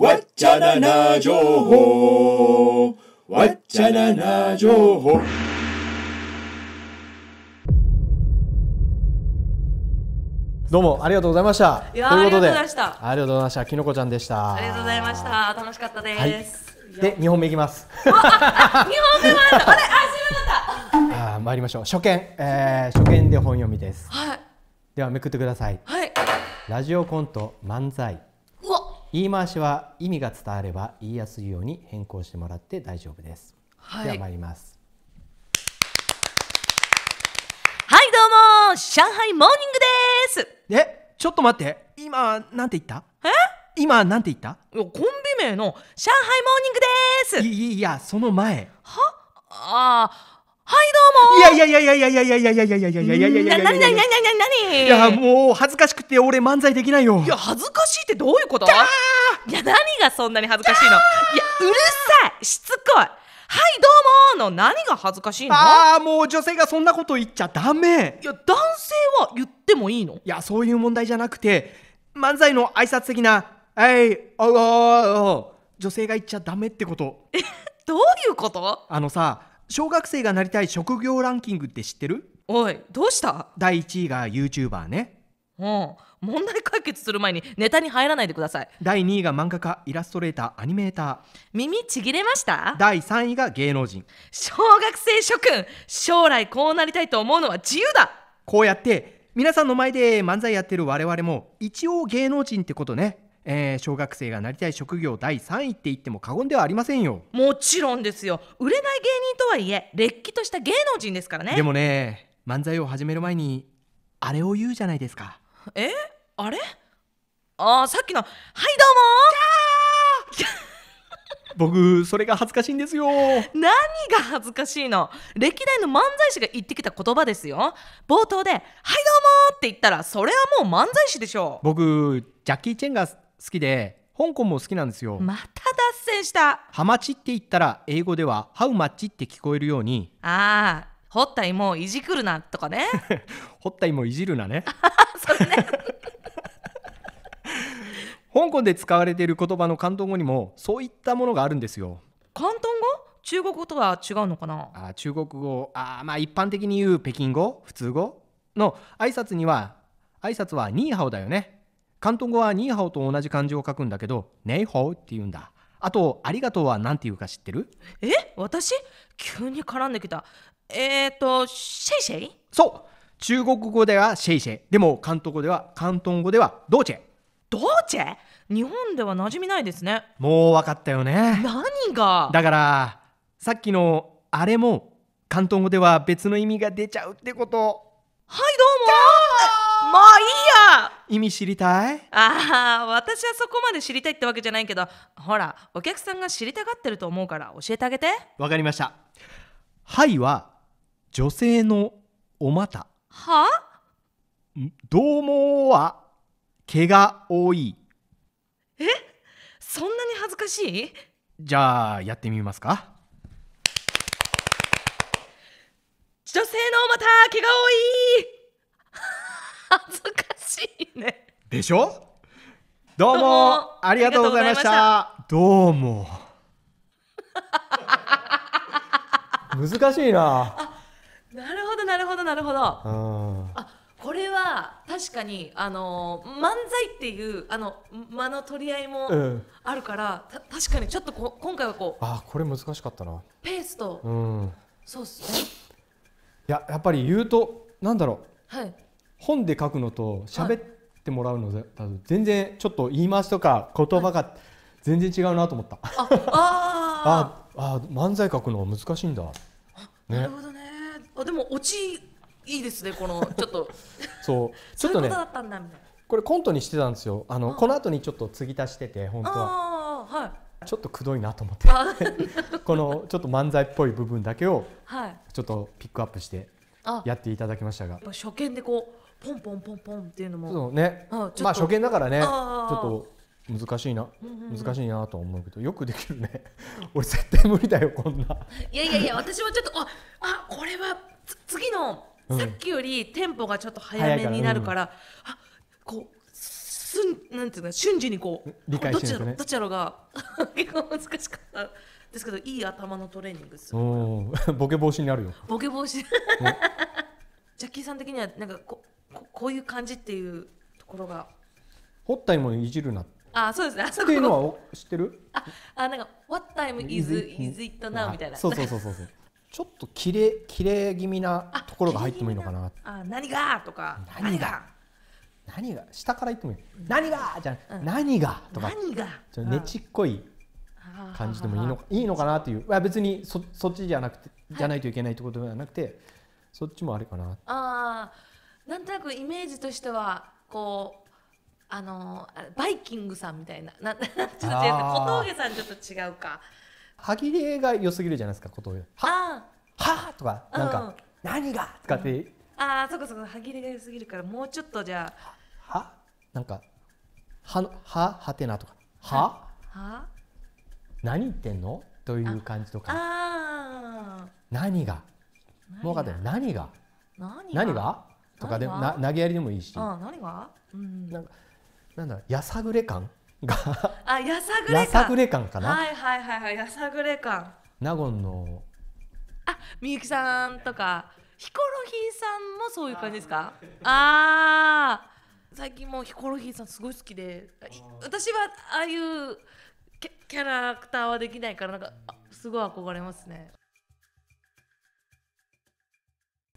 わっちゃらな情報わっちゃらな情報どうもありがとうございました。いやということでありがとうございましたありがとうございました。きのこちゃんでした。ありがとうございまし。た楽しかったです、はい。で、二本目いきます。あ二本目もあったあれあ知らなかっ あ参りましょう。初見、えー、初見で本読みです。はいではめくってください。はいラジオコント漫才言い回しは意味が伝われば言いやすいように変更してもらって大丈夫です。はい、では参ります。はいどうも上海モーニングです。えちょっと待って今なんて言ったえ今なんて言ったコンビ名の上海モーニングですいやその前はああはいどうもいやいやいやいやいやいやいやいやいやいやいやいやいやいやいやいやいやいやいやもう恥ずかしくて俺漫才できないよいや恥ずかしいってどういうこといや何がそんなに恥ずかしいのいやうるさいしつこいはいどうもの何が恥ずかしいのああもう女性がそんなこと言っちゃダメいや男性は言ってもいいのいやそういう問題じゃなくて漫才の挨拶的な「はいおお女性が言っちゃダメってことどういうことあのさ小学生がなりたい職業ランキングって知ってるおいどうした第1位が YouTuber ねうん問題解決する前にネタに入らないでください第2位が漫画家イラストレーターアニメーター耳ちぎれました第3位が芸能人小学生諸君将来こうなりたいと思うのは自由だこうやって皆さんの前で漫才やってる我々も一応芸能人ってことねえー、小学生がなりたい職業第3位って言っても過言ではありませんよもちろんですよ売れない芸人とはいえれっきとした芸能人ですからねでもね漫才を始める前にあれを言うじゃないですかえあれああさっきの「はいどうも 僕それが恥ずかしいんですよ何が恥ずかしいの歴代の漫才師が言ってきた言葉ですよ冒頭で「はいどうも」って言ったらそれはもう漫才師でしょう僕ジャッキー・チェンが好きで香港も好きなんですよまた脱線したハマチって言ったら英語ではハウマッチって聞こえるようにああほったいもいじくるなとかねほ ったいもいじるなね それね 香港で使われている言葉の広東語にもそういったものがあるんですよ広東語中国語とは違うのかなあ中国語あまあ一般的に言う北京語普通語の挨拶には挨拶はニーハオだよね関東語はニーハオと同じ漢字を書くんだけどネイホウって言うんだあとありがとうは何て言うか知ってるえ私急に絡んできたえっ、ー、とシェイシェイそう中国語ではシェイシェイでも関東語では関東語ではドーチェドーチェ日本では馴染みないですねもう分かったよね何がだからさっきのあれも関東語では別の意味が出ちゃうってことはいどうももういいや意味知りたいああ私はそこまで知りたいってわけじゃないけどほらお客さんが知りたがってると思うから教えてあげてわかりましたはいは女性のお股はどうもは毛が多いえそんなに恥ずかしいじゃあやってみますか女性のお股毛が多い恥ず ねでしょどうもありがとうございましたどうも 難しいななるほどなるほどなるほどあこれは確かにあのー、漫才っていうあの間の取り合いもあるから、うん、確かにちょっとこ今回はこうあこれ難しかったなペースと、うん、そうっすねいややっぱり言うとなんだろう、はい、本で書くのと喋って、はいってもらうのでだと全然ちょっと言い回しとか言葉が全然違うなと思った。ああ あ漫才書くのは難しいんだ。ね、なるほどね。あでも落ちいいですねこのちょっと そうちょっとね。これコントにしてたんですよ。あのこの後にちょっと継ぎ足してて本当は。はい。ちょっとくどいなと思って このちょっと漫才っぽい部分だけをはい、ちょっとピックアップしてやっていただきましたが、はい、初見でこうポンポンポンポンっていうのもそうねあまあ初見だからねちょっと難しいな、難しいなと思うけどよくできるね 俺絶対無理だよこんないやいやいや私はちょっとああこれは次の、さっきよりテンポがちょっと早めになるから、からあこうすんなんていうか瞬時にこう理解して、ね、どちらが結構難しかったですけどいい頭のトレーニングする ボケ防止になるよボケ防止、ジャッキーさん的にはなんかこうこういう感じっていうところが掘ったもいじるなあそうですねあそこっていうのは知ってるああなんか「What time is, is it now?」みたいなそうそうそうそうそうちょっときれきれ気味なところが入ってもいいのかなあ何がとか何が何が下から言ってもいい、うん、何がじゃ、うん、何がとか何がちょねちっこい感じでもいいのかいいのかなっていういや別にそそっちじゃなくてじゃないといけないってことではなくて、そっちもあれかなああなんとなくイメージとしてはこうあのバイキングさんみたいなななちょっと違う小峠さんちょっと違うか歯切れが良すぎるじゃないですか小峠ははとかなんか、うん、何がとかって、うん、ああそこそこ歯切れが良すぎるからもうちょっとじゃあはなんかはのははてなとかはは何言ってんのという感じとかああ何がもう分かったよ何が何がとかでな投げやりでもいいし、あ何が、うん、なんかなんだやさぐれ感があやさぐれ感やさぐれ感かなはいはいはいはいやさぐれ感納言のあみゆきさんとかヒコロヒーさんもそういう感じですかああ最近もヒコロヒーさんすごい好きで私はああいうキャラクターはできないからなんかすごい憧れますね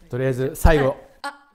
とりあえず最後、はい、あ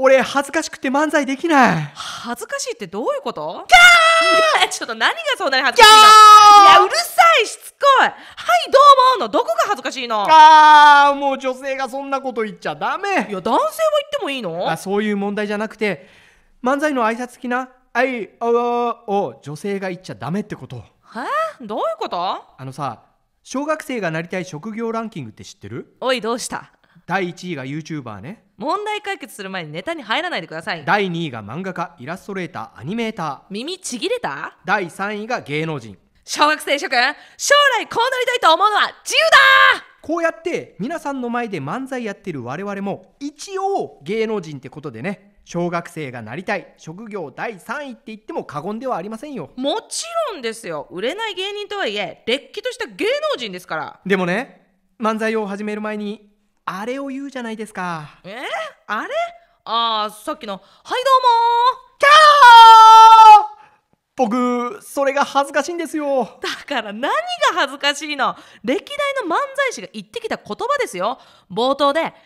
俺恥ずかしくて漫才できない恥ずかしいってどういうことキャー ちょっと何がそんなに恥ずかしいのいやうるさいしつこいはいどうものどこが恥ずかしいのあーもう女性がそんなこと言っちゃダメいや男性は言ってもいいのあそういう問題じゃなくて漫才の挨拶的な「はいあを女性が言っちゃダメってことはあどういうことあのさ小学生がなりたい職業ランキングって知ってるおいどうした第1位が YouTuber ね問題解決する前にネタに入らないでください第2位が漫画家イラストレーターアニメーター耳ちぎれた第3位が芸能人小学生諸君将来こうなりたいと思うのは自由だこうやって皆さんの前で漫才やってる我々も一応芸能人ってことでね小学生がなりたい職業第3位って言っても過言ではありませんよもちろんですよ売れない芸人とはいえれっきとした芸能人ですからでもね漫才を始める前にあれを言うじゃないですかえあれああさっきの「はいどうもキャー!」僕それが恥ずかしいんですよだから何が恥ずかしいの歴代の漫才師が言ってきた言葉ですよ冒頭で「はいどうも!」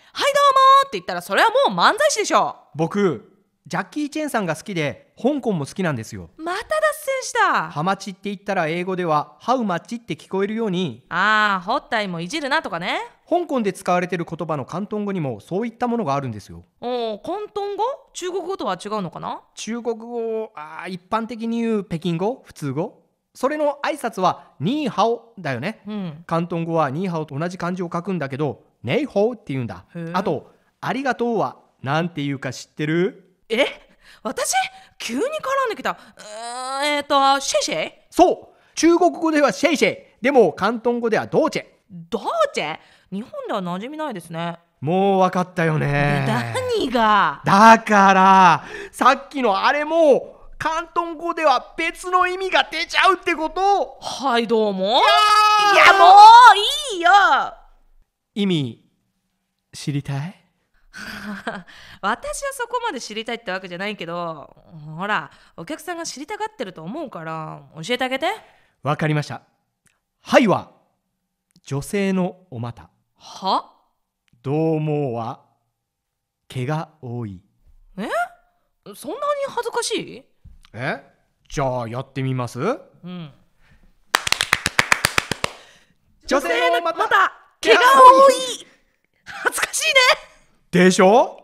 って言ったらそれはもう漫才師でしょ僕ジャッキー・チェンさんが好きで香港も好きなんですよまた脱線したハマチって言ったら英語では「ハウマッチ」って聞こえるようにああホッタイもいじるなとかね香港で使われている言葉の広東語にもそういったものがあるんですよお広東語中国語とは違うのかな中国語あ一般的に言う北京語普通語それの挨拶はニーハオだよね、うん、広東語はニーハオと同じ漢字を書くんだけどネイホーって言うんだあとありがとうはなんて言うか知ってるえ私急に絡んできたえっ、とシェイシェイそう中国語ではシェイシェイでも広東語ではドーチェドーチェ日本では馴染みないですねもう分かったよね何がだからさっきのあれも広東語では別の意味が出ちゃうってことはいどうもいやもういいよ意味知りたい 私はそこまで知りたいってわけじゃないけどほらお客さんが知りたがってると思うから教えてあげてわかりましたはいは女性のお股はどう思うは毛が多いえそんなに恥ずかしいえじゃあやってみますうん女性のまた毛が多い恥ずかしいねでしょ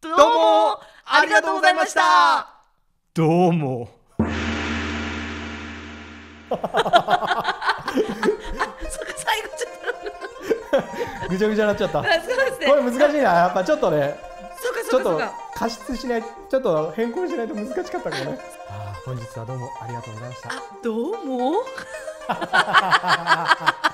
うどうもありがとうございましたどうもそっかぐちゃぐちゃなっちゃった。これ難しいな、やっぱちょっとね。ちょっと過失しない、ちょっと変更しないと難しかったかもね。本日はどうもありがとうございました。どうも。